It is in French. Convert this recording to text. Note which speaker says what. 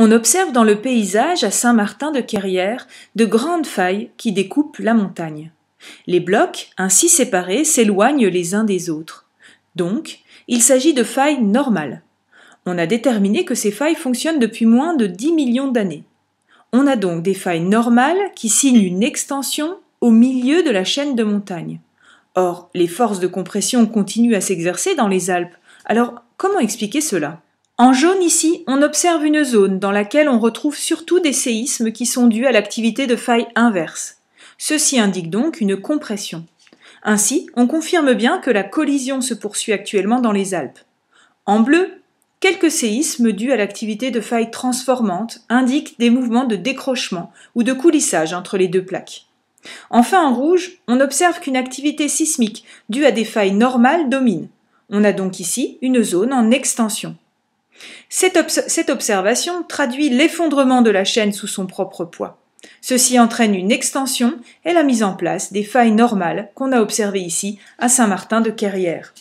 Speaker 1: On observe dans le paysage à Saint-Martin de Querrières de grandes failles qui découpent la montagne. Les blocs, ainsi séparés, s'éloignent les uns des autres. Donc, il s'agit de failles normales. On a déterminé que ces failles fonctionnent depuis moins de 10 millions d'années. On a donc des failles normales qui signent une extension au milieu de la chaîne de montagne. Or, les forces de compression continuent à s'exercer dans les Alpes. Alors, comment expliquer cela en jaune ici, on observe une zone dans laquelle on retrouve surtout des séismes qui sont dus à l'activité de failles inverse. Ceci indique donc une compression. Ainsi, on confirme bien que la collision se poursuit actuellement dans les Alpes. En bleu, quelques séismes dus à l'activité de failles transformantes indiquent des mouvements de décrochement ou de coulissage entre les deux plaques. Enfin, en rouge, on observe qu'une activité sismique due à des failles normales domine. On a donc ici une zone en extension. Cette, observation traduit l'effondrement de la chaîne sous son propre poids. Ceci entraîne une extension et la mise en place des failles normales qu'on a observées ici à Saint-Martin de Carrière.